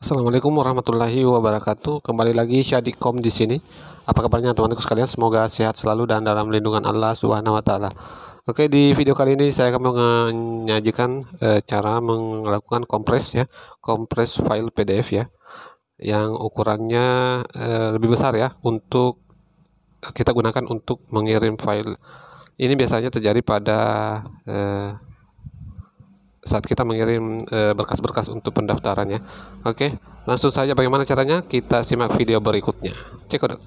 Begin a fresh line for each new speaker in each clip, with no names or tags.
Assalamualaikum warahmatullahi wabarakatuh. Kembali lagi Syadikom di sini. Apa kabarnya teman-teman sekalian? Semoga sehat selalu dan dalam lindungan Allah Subhanahu wa taala. Oke, di video kali ini saya akan menyajikan e, cara melakukan kompres ya, kompres file PDF ya. Yang ukurannya e, lebih besar ya untuk eh, kita gunakan untuk mengirim file. Ini biasanya terjadi pada e, saat kita mengirim eh, berkas-berkas untuk pendaftarannya. Oke, langsung saja bagaimana caranya kita simak video berikutnya. Cekodok.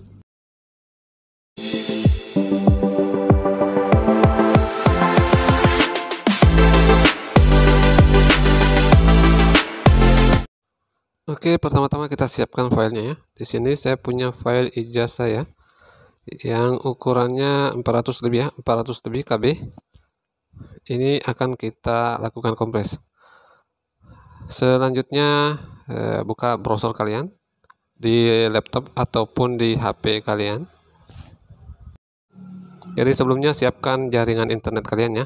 Oke, pertama-tama kita siapkan filenya ya. Di sini saya punya file ijazah ya, yang ukurannya 400 lebih ya, 400 lebih KB ini akan kita lakukan kompres. Selanjutnya eh, buka browser kalian di laptop ataupun di HP kalian. Jadi sebelumnya siapkan jaringan internet kalian ya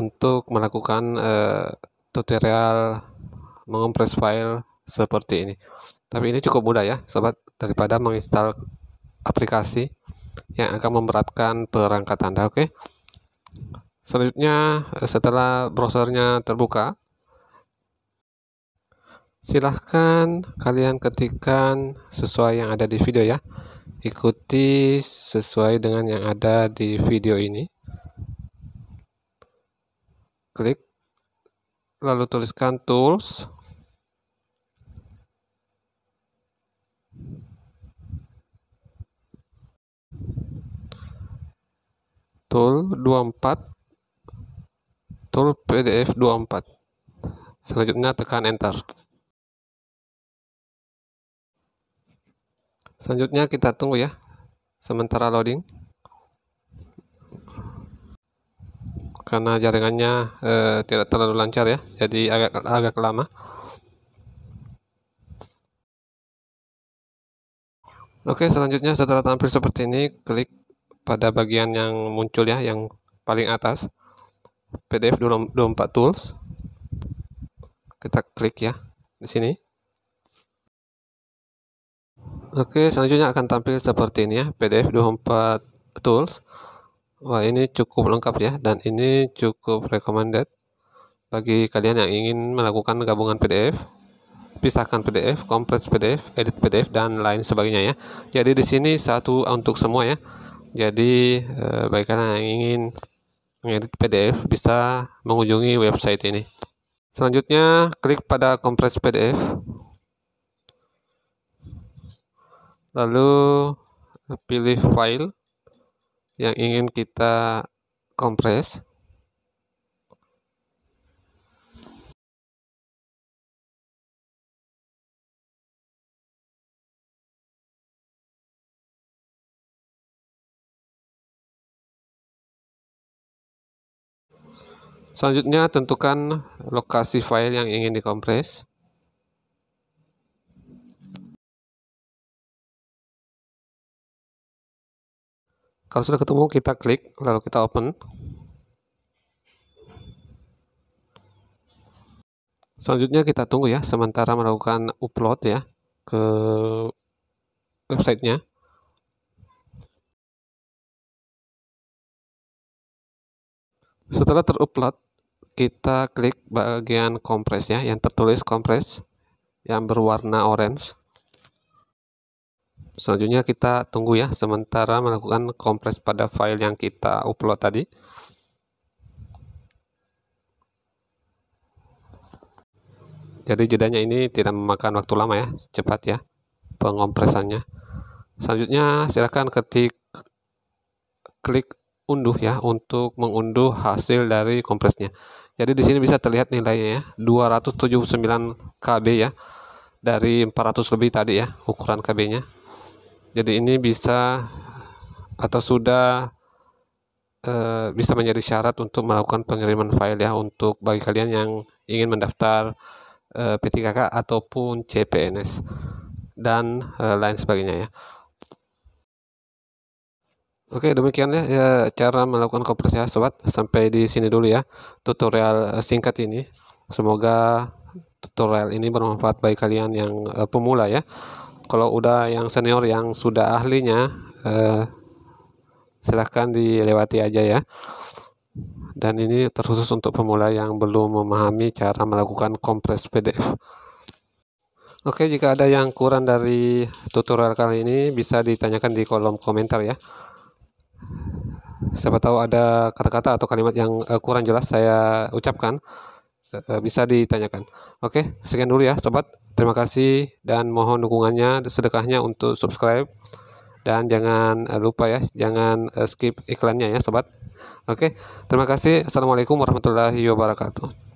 untuk melakukan eh, tutorial mengompres file seperti ini. Tapi ini cukup mudah ya, sobat, daripada menginstal aplikasi yang akan memberatkan perangkat Anda, oke? Okay? Selanjutnya, setelah browsernya terbuka, silahkan kalian ketikkan sesuai yang ada di video ya. Ikuti sesuai dengan yang ada di video ini. Klik, lalu tuliskan tools, tool 24 muncul PDF 24. Selanjutnya tekan Enter. Selanjutnya kita tunggu ya, sementara loading. Karena jaringannya eh, tidak terlalu lancar ya, jadi agak agak lama. Oke, selanjutnya setelah tampil seperti ini, klik pada bagian yang muncul ya, yang paling atas. PDF 24 tools. Kita klik ya di sini. Oke, selanjutnya akan tampil seperti ini ya, PDF 24 tools. Wah, ini cukup lengkap ya dan ini cukup recommended bagi kalian yang ingin melakukan gabungan PDF, pisahkan PDF, kompres PDF, edit PDF dan lain sebagainya ya. Jadi di sini satu untuk semua ya. Jadi eh, bagi kalian yang ingin mengedit PDF bisa mengunjungi website ini. Selanjutnya, klik pada kompres PDF. Lalu pilih file yang ingin kita kompres. Selanjutnya tentukan lokasi file yang ingin dikompres. Kalau sudah ketemu kita klik lalu kita open. Selanjutnya kita tunggu ya sementara melakukan upload ya ke websitenya. Setelah terupload, kita klik bagian kompresnya yang tertulis kompres yang berwarna orange. Selanjutnya kita tunggu ya sementara melakukan kompres pada file yang kita upload tadi. Jadi jedanya ini tidak memakan waktu lama ya, cepat ya pengompresannya. Selanjutnya silakan ketik klik unduh ya untuk mengunduh hasil dari kompresnya. Jadi di sini bisa terlihat nilainya ya 279 KB ya dari 400 lebih tadi ya ukuran KB-nya. Jadi ini bisa atau sudah e, bisa menjadi syarat untuk melakukan pengiriman file ya untuk bagi kalian yang ingin mendaftar e, eh, P3K ataupun CPNS dan e, lain sebagainya ya. Oke, demikian ya, ya cara melakukan kompresi, ya, sobat. Sampai di sini dulu ya tutorial eh, singkat ini. Semoga tutorial ini bermanfaat bagi kalian yang uh, pemula ya. Kalau udah yang senior yang sudah ahlinya uh, silahkan dilewati aja ya. Dan ini terkhusus untuk pemula yang belum memahami cara melakukan kompres PDF. Oke, jika ada yang kurang dari tutorial kali ini bisa ditanyakan di kolom komentar ya siapa tahu ada kata-kata atau kalimat yang uh, kurang jelas saya ucapkan uh, bisa ditanyakan. Oke, sekian dulu ya sobat. Terima kasih dan mohon dukungannya sedekahnya untuk subscribe dan jangan uh, lupa ya jangan uh, skip iklannya ya sobat. Oke, terima kasih. Assalamualaikum warahmatullahi wabarakatuh.